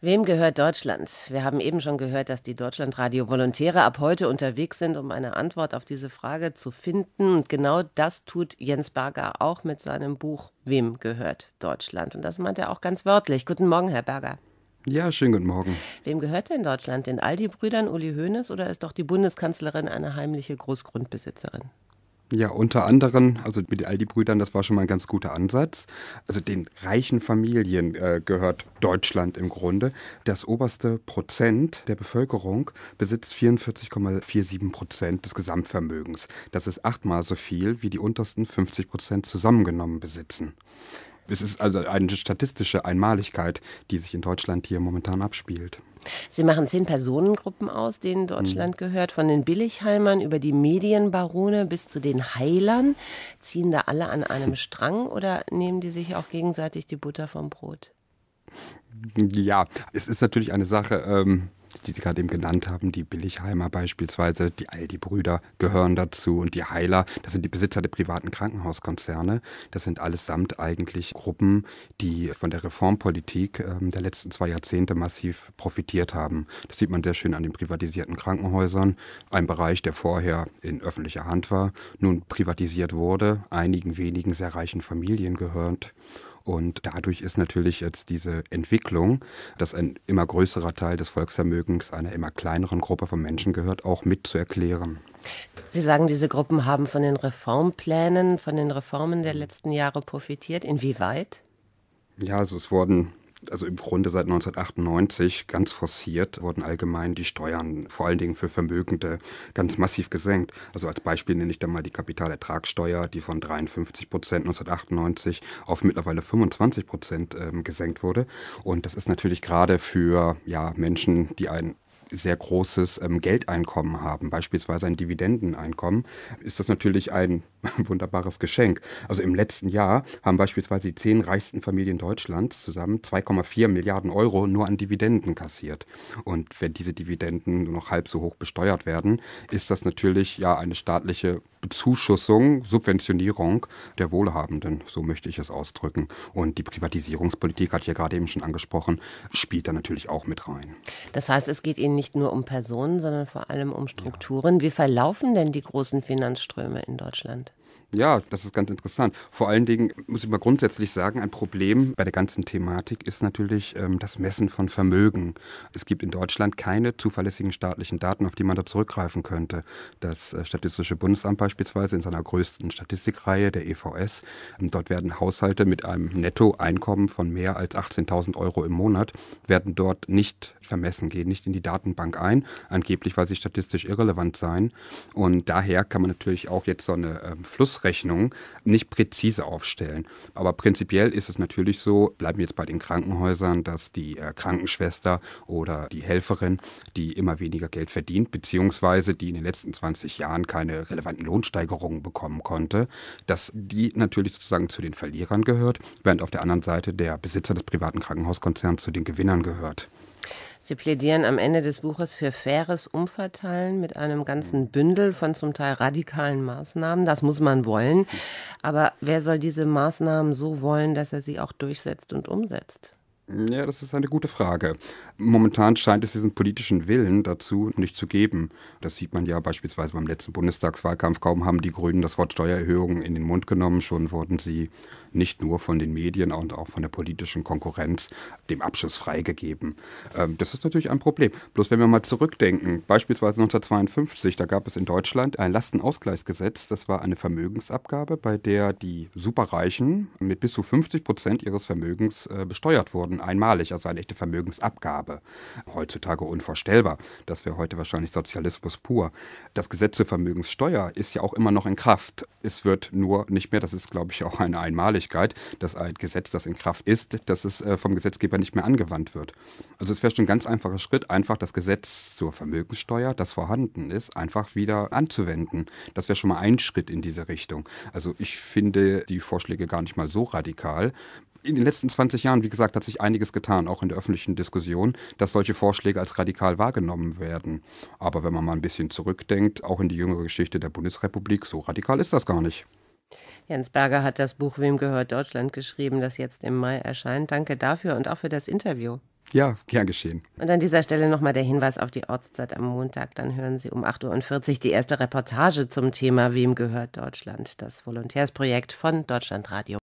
Wem gehört Deutschland? Wir haben eben schon gehört, dass die Deutschlandradio-Volontäre ab heute unterwegs sind, um eine Antwort auf diese Frage zu finden. Und genau das tut Jens Berger auch mit seinem Buch Wem gehört Deutschland? Und das meint er auch ganz wörtlich. Guten Morgen, Herr Berger. Ja, schönen guten Morgen. Wem gehört denn Deutschland? Den Aldi-Brüdern, Uli Hoeneß oder ist doch die Bundeskanzlerin eine heimliche Großgrundbesitzerin? Ja, unter anderem, also mit all die brüdern das war schon mal ein ganz guter Ansatz. Also den reichen Familien äh, gehört Deutschland im Grunde. Das oberste Prozent der Bevölkerung besitzt 44,47 Prozent des Gesamtvermögens. Das ist achtmal so viel, wie die untersten 50 Prozent zusammengenommen besitzen. Es ist also eine statistische Einmaligkeit, die sich in Deutschland hier momentan abspielt. Sie machen zehn Personengruppen aus, denen Deutschland mhm. gehört, von den Billigheimern über die Medienbarone bis zu den Heilern. Ziehen da alle an einem Strang oder nehmen die sich auch gegenseitig die Butter vom Brot? Ja, es ist natürlich eine Sache. Ähm die Sie gerade eben genannt haben, die Billigheimer beispielsweise, die Aldi-Brüder gehören dazu und die Heiler, das sind die Besitzer der privaten Krankenhauskonzerne. Das sind allesamt eigentlich Gruppen, die von der Reformpolitik ähm, der letzten zwei Jahrzehnte massiv profitiert haben. Das sieht man sehr schön an den privatisierten Krankenhäusern. Ein Bereich, der vorher in öffentlicher Hand war, nun privatisiert wurde, einigen wenigen sehr reichen Familien gehört. Und dadurch ist natürlich jetzt diese Entwicklung, dass ein immer größerer Teil des Volksvermögens einer immer kleineren Gruppe von Menschen gehört, auch mit zu erklären. Sie sagen, diese Gruppen haben von den Reformplänen, von den Reformen der letzten Jahre profitiert. Inwieweit? Ja, also es wurden also im Grunde seit 1998 ganz forciert, wurden allgemein die Steuern vor allen Dingen für Vermögende ganz massiv gesenkt. Also als Beispiel nenne ich da mal die Kapitalertragssteuer, die von 53 Prozent 1998 auf mittlerweile 25 Prozent ähm, gesenkt wurde. Und das ist natürlich gerade für ja, Menschen, die ein sehr großes ähm, Geldeinkommen haben, beispielsweise ein Dividendeneinkommen, ist das natürlich ein wunderbares Geschenk. Also im letzten Jahr haben beispielsweise die zehn reichsten Familien Deutschlands zusammen 2,4 Milliarden Euro nur an Dividenden kassiert. Und wenn diese Dividenden nur noch halb so hoch besteuert werden, ist das natürlich ja eine staatliche Bezuschussung, Subventionierung der Wohlhabenden, so möchte ich es ausdrücken. Und die Privatisierungspolitik, hat ich ja gerade eben schon angesprochen, spielt da natürlich auch mit rein. Das heißt, es geht Ihnen nicht nur um Personen, sondern vor allem um Strukturen. Ja. Wie verlaufen denn die großen Finanzströme in Deutschland? Deutschland. Ja, das ist ganz interessant. Vor allen Dingen muss ich mal grundsätzlich sagen, ein Problem bei der ganzen Thematik ist natürlich ähm, das Messen von Vermögen. Es gibt in Deutschland keine zuverlässigen staatlichen Daten, auf die man da zurückgreifen könnte. Das äh, Statistische Bundesamt beispielsweise in seiner größten Statistikreihe, der EVS, ähm, dort werden Haushalte mit einem Nettoeinkommen von mehr als 18.000 Euro im Monat, werden dort nicht vermessen, gehen nicht in die Datenbank ein, angeblich, weil sie statistisch irrelevant seien. Und daher kann man natürlich auch jetzt so eine äh, ähm, Flussrechnung nicht präzise aufstellen. Aber prinzipiell ist es natürlich so, bleiben wir jetzt bei den Krankenhäusern, dass die äh, Krankenschwester oder die Helferin, die immer weniger Geld verdient, beziehungsweise die in den letzten 20 Jahren keine relevanten Lohnsteigerungen bekommen konnte, dass die natürlich sozusagen zu den Verlierern gehört, während auf der anderen Seite der Besitzer des privaten Krankenhauskonzerns zu den Gewinnern gehört. Sie plädieren am Ende des Buches für faires Umverteilen mit einem ganzen Bündel von zum Teil radikalen Maßnahmen. Das muss man wollen. Aber wer soll diese Maßnahmen so wollen, dass er sie auch durchsetzt und umsetzt? Ja, das ist eine gute Frage. Momentan scheint es diesen politischen Willen dazu nicht zu geben. Das sieht man ja beispielsweise beim letzten Bundestagswahlkampf. Kaum haben die Grünen das Wort Steuererhöhung in den Mund genommen, schon wurden sie nicht nur von den Medien und auch von der politischen Konkurrenz dem Abschuss freigegeben. Ähm, das ist natürlich ein Problem. Bloß wenn wir mal zurückdenken, beispielsweise 1952, da gab es in Deutschland ein Lastenausgleichsgesetz. Das war eine Vermögensabgabe, bei der die Superreichen mit bis zu 50 Prozent ihres Vermögens äh, besteuert wurden. Milliarden einmalig, also eine echte Vermögensabgabe. Heutzutage unvorstellbar. Das wäre heute wahrscheinlich Sozialismus pur. Das Gesetz zur Vermögenssteuer ist ja auch immer noch in Kraft. Es wird nur nicht mehr, das ist, glaube ich, auch eine Einmaligkeit, dass ein Gesetz, das in Kraft ist, dass es äh, vom Gesetzgeber nicht mehr angewandt wird. Also es wäre schon ein ganz einfacher Schritt, einfach das Gesetz zur Vermögenssteuer, das vorhanden ist, einfach wieder anzuwenden. Das wäre schon mal ein Schritt in diese Richtung. Also ich finde die Vorschläge gar nicht mal so radikal in den letzten 20 Jahren, wie gesagt, hat sich einiges getan, auch in der öffentlichen Diskussion, dass solche Vorschläge als radikal wahrgenommen werden. Aber wenn man mal ein bisschen zurückdenkt, auch in die jüngere Geschichte der Bundesrepublik, so radikal ist das gar nicht. Jens Berger hat das Buch Wem gehört Deutschland geschrieben, das jetzt im Mai erscheint. Danke dafür und auch für das Interview. Ja, gern geschehen. Und an dieser Stelle nochmal der Hinweis auf die Ortszeit am Montag. Dann hören Sie um 8.40 Uhr die erste Reportage zum Thema Wem gehört Deutschland? Das Volontärsprojekt von Deutschlandradio.